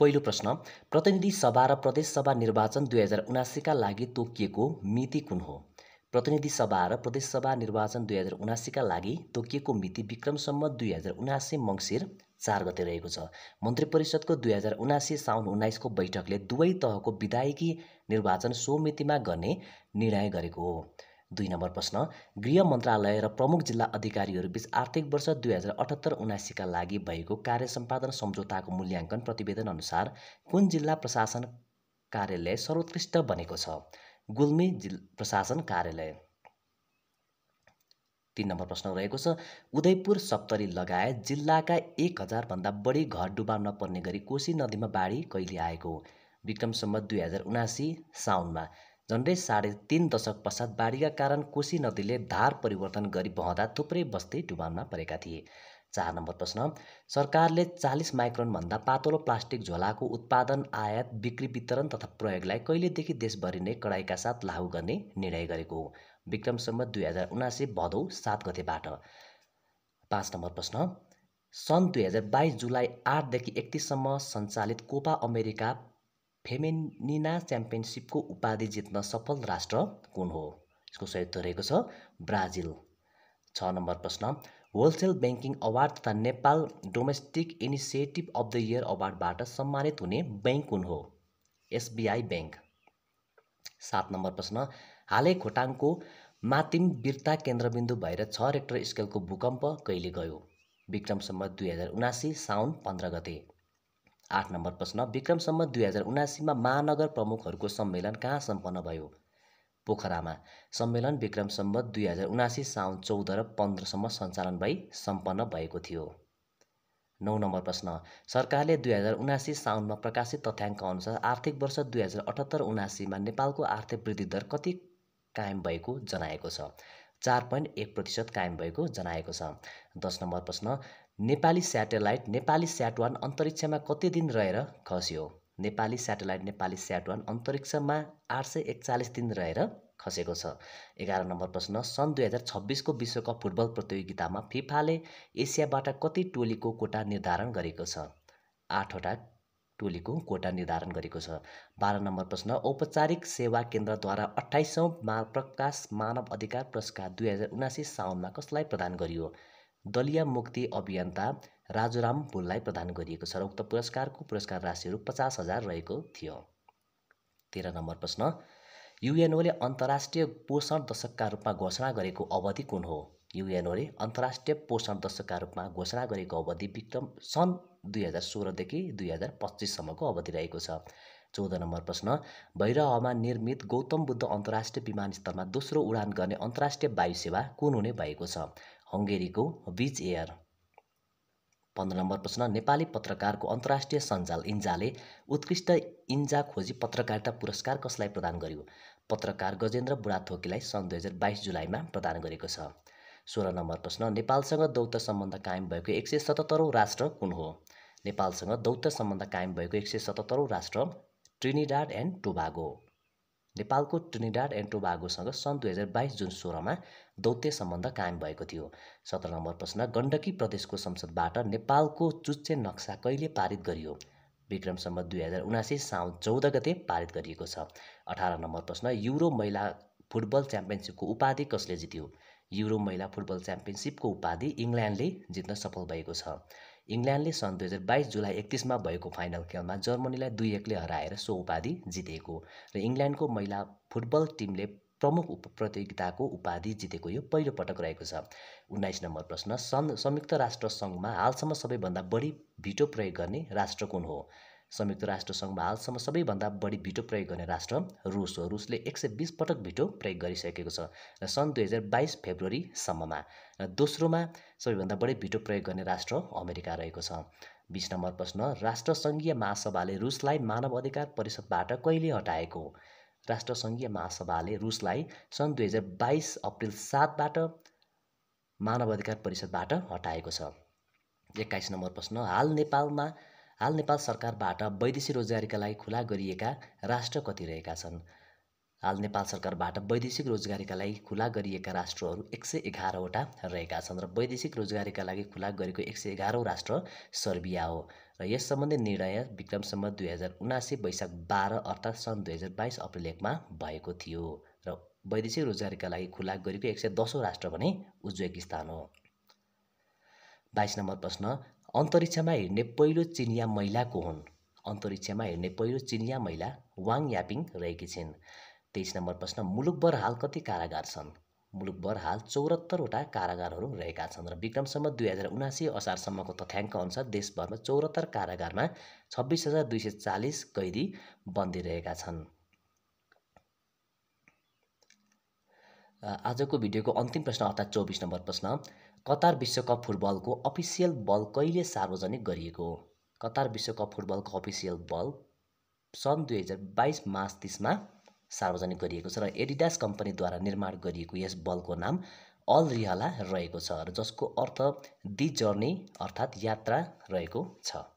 पहिलो प्रश्न प्रतिनिधि सभा र प्रदेशसभा निर्वाचन दुई हजार उनासीका लागि तोकिएको मिति कुन हो प्रतिनिधि सभा र प्रदेशसभा निर्वाचन दुई हजार उनासीका लागि तोकिएको मिति विक्रमसम्म दुई हजार उनासी मङ्सिर चार गते रहेको छ मन्त्री परिषदको दुई हजार उनासी साउन उन्नाइसको बैठकले दुवै तहको विधायकी निर्वाचन सो मितिमा गर्ने निर्णय गरेको हो दुई नम्बर प्रश्न गृह मन्त्रालय र प्रमुख जिल्ला अधिकारीहरूबीच आर्थिक वर्ष दुई हजार अठहत्तर उनासीका लागि भएको कार्य सम्पादन सम्झौताको मूल्याङ्कन प्रतिवेदन अनुसार कुन जिल्ला प्रशासन कार्यालय सर्वोत्कृष्ट बनेको छ गुल्मी जिल् प्रशासन कार्यालय तिन नम्बर प्रश्न रहेको छ उदयपुर सप्तरी लगायत जिल्लाका एक हजारभन्दा बढी घर डुबाउन नपर्ने गरी कोशी नदीमा बाढी कहिले आएको विक्रमसम्म दुई हजार उनासी साउनमा झन्डै साढे तिन दशक पश्चात बाढीका कारण कोशी नदीले धार परिवर्तन गरी बहँदा थुप्रै बस्ती डुबानमा परेका थिए चार नम्बर प्रश्न सरकारले चालिस माइक्रोनभन्दा पातलो प्लास्टिक झोलाको उत्पादन आयात बिक्री वितरण तथा प्रयोगलाई कहिलेदेखि देशभरि नै कडाइका साथ लागू गर्ने निर्णय गरेको हो विक्रमसम्म दुई हजार उनासी भदौ सात गतेबाट पाँच नम्बर प्रश्न सन् दुई हजार बाइस जुलाई आठदेखि एकतिससम्म सञ्चालित कोपा अमेरिका फेमेनिना च्याम्पियनसिपको उपाधि जित्न सफल राष्ट्र कुन हो यसको सही उत्तर रहेको छ ब्राजिल छ नम्बर प्रश्न होलसेल ब्याङ्किङ अवार्ड तथा Nepal domestic initiative of the year अवार्डबाट सम्मानित हुने ब्याङ्क कुन हो एसबिआई ब्याङ्क सात नम्बर प्रश्न हालै खोटाङको मातिम बिर्ता केन्द्रबिन्दु भएर छ रेक्टर स्केलको भूकम्प कहिले गयो विक्रमसम्म दुई हजार उनासी साउन पन्ध्र गते आठ नम्बर प्रश्न विक्रमसम्म दुई हजार उनासीमा महानगर प्रमुखहरूको सम्मेलन कहाँ सम्पन्न भयो पोखरामा सम्मेलन विक्रमसम्म दुई हजार उनासी साउन चौध र पन्ध्रसम्म सञ्चालन भई सम्पन्न भएको थियो नौ नम्बर प्रश्न सरकारले दुई हजार उनासी साउनमा प्रकाशित तथ्याङ्क अनुसार आर्थिक वर्ष दुई हजार अठहत्तर उनासीमा नेपालको आर्थिक वृद्धि दर कति कायम भएको जनाएको छ चार पोइन्ट एक प्रतिशत कायम भएको जनाएको छ दस नम्बर प्रश्न Nepali satellite Nepali Sat one अन्तरिक्षमा कति दिन रहेर खस्यो Nepali satellite Nepali Sat one अन्तरिक्षमा आठ सय एकचालिस दिन रहेर खसेको छ एघार नम्बर प्रश्न सन् दुई हजार छब्बिसको विश्वकप फुटबल प्रतियोगितामा फिफाले एसियाबाट कति टोलीको कोटा निर्धारण गरेको छ आठवटा टोलीको कोटा निर्धारण गरेको छ बाह्र नम्बर प्रश्न औपचारिक सेवा केन्द्रद्वारा अठाइसौँ मा प्रकाश मानव अधिकार पुरस्कार दुई हजार उनासी साउनमा कसलाई प्रदान गरियो दलीय मुक्ति अभियन्ता राजुराम पुललाई प्रदान गरिएको छ र उक्त पुरस्कारको पुरस्कार राशिहरू पचास हजार रहेको थियो तेह्र नम्बर प्रश्न युएनओले अन्तर्राष्ट्रिय पोषण दशकका रूपमा घोषणा गरेको अवधि कुन हो युएनओले अन्तर्राष्ट्रिय पोषण दशकका रूपमा घोषणा गरेको अवधि विक्रम सन् दुई हजार सोह्रदेखि दुई हजार पच्चिससम्मको अवधि रहेको छ चौध नम्बर प्रश्न भैरहमा निर्मित गौतम बुद्ध अन्तर्राष्ट्रिय विमानस्थलमा दोस्रो उडान गर्ने अन्तर्राष्ट्रिय वायु सेवा कुन हुने भएको छ हङ्गेरीको बिच एयर पन्ध्र नम्बर प्रश्न नेपाली पत्रकारको अन्तर्राष्ट्रिय सञ्जाल इन्जाले उत्कृष्ट इन्जा खोजी पत्रकारिता पुरस्कार कसलाई प्रदान गर्यो पत्रकार गजेन्द्र बुढाथोकीलाई सन् दुई हजार बाइस जुलाईमा प्रदान गरेको छ सोह्र नम्बर प्रश्न नेपालसँग दौत सम्बन्ध कायम भएको एक सय सतहत्तरौँ राष्ट्र कुन हो नेपालसँग दौत सम्बन्ध कायम भएको एक सय सतहत्तरौँ राष्ट्र ट्रिनिडाड एन्ड टोबागो नेपालको ट्रिनिडाड एन्ड टोबागोसँग सन् दुई हजार बाइस जुन सोह्रमा दौत्य सम्बन्ध कायम भएको थियो सत्र नम्बर प्रश्न गण्डकी प्रदेशको संसदबाट नेपालको चुच्चे नक्सा कहिले पारित गरियो विक्रमसम्म दुई हजार उनासी साउन चौध गते पारित गरिएको छ अठार नम्बर प्रश्न युरो महिला फुटबल च्याम्पियनसिपको उपाधि कसले जित्यो युरो महिला फुटबल च्याम्पियनसिपको उपाधि इङ्ल्यान्डले जित्न सफल भएको छ इङ्ल्यान्डले सन् दुई हजार बाइस जुलाई एकतिसमा भएको फाइनल खेलमा जर्मनीलाई दुई एकले हराएर सो उपाधि जितेको र इङ्ल्यान्डको महिला फुटबल टिमले प्रमुख उप प्रतियोगिताको उपाधि जितेको यो पहिलो पटक रहेको छ उन्नाइस नम्बर प्रश्न सन् संयुक्त राष्ट्र सङ्घमा हालसम्म सबैभन्दा बढी भिटो प्रयोग गर्ने राष्ट्र कुन हो संयुक्त राष्ट्र हालसम्म सबैभन्दा बढी भिटो प्रयोग गर्ने राष्ट्र रुस हो रुसले एक सय बिस पटक भिटो प्रयोग गरिसकेको छ र सन् दुई हजार बाइस फेब्रुअरीसम्ममा र दोस्रोमा सबैभन्दा बढी भिटो प्रयोग गर्ने राष्ट्र अमेरिका रहेको छ बिस नम्बर प्रश्न राष्ट्रसङ्घीय महासभाले रुसलाई मानव अधिकार परिषदबाट कहिले हटाएको राष्ट्रसङ्घीय महासभाले रुसलाई सन् दुई हजार बाइस अप्रेल सातबाट मानव अधिकार परिषदबाट हटाएको छ एक्काइस नम्बर प्रश्न हाल नेपालमा हाल नेपाल सरकारबाट वैदेशिक रोजगारीका लागि खुला गरिएका राष्ट्र कति रहेका छन् हाल नेपाल सरकारबाट वैदेशिक रोजगारीका लागि खुला गरिएका राष्ट्रहरू एक सय एघारवटा रहेका छन् र वैदेशिक रोजगारीका लागि खुला गरेको एक सय एघारौँ राष्ट्र सर्बिया हो र यस सम्बन्धी निर्णय विक्रमसम्म दुई हजार उनासी वैशाख बाह्र अर्थात् सन् दुई हजार बाइस अप्रेल एकमा भएको थियो र वैदेशिक रोजगारीका लागि खुला गरेको एक सय दसौँ राष्ट्र भने उज्बेकिस्तान हो बाइस नम्बर प्रश्न अन्तरिक्षमा हिँड्ने पहिलो चिनिया महिला को हुन् अन्तरिक्षमा हिँड्ने पहिलो चिनिया महिला वाङ यापिङ रहेकी छिन् तेइस नम्बर प्रश्न मुलुकभर हाल कति कारागार छन् मुलुकभर हाल चौरात्तरवटा कारागारहरू रहेका छन् र विक्रमसम्म दुई हजार उनासी असारसम्मको तथ्याङ्क अनुसार देशभरमा चौरात्तर कारागारमा छब्बिस हजार दुई सय चालिस कैदी बन्दी रहेका छन् आजको भिडियोको अन्तिम प्रश्न अर्थात् चौबिस नम्बर प्रश्न कतार विश्वकप फुटबलको अफिसियल बल कहिले सार्वजनिक गरिएको कतार विश्वकप फुटबलको अफिसियल बल सन् दुई हजार बाइस मार्च तिसमा सार्वजनिक गरिएको छ र एडिडास कम्पनीद्वारा निर्माण गरिएको यस बलको नाम अल रिहाला रहेको छ र जसको अर्थ दि जर्नी अर्थात् यात्रा रहेको छ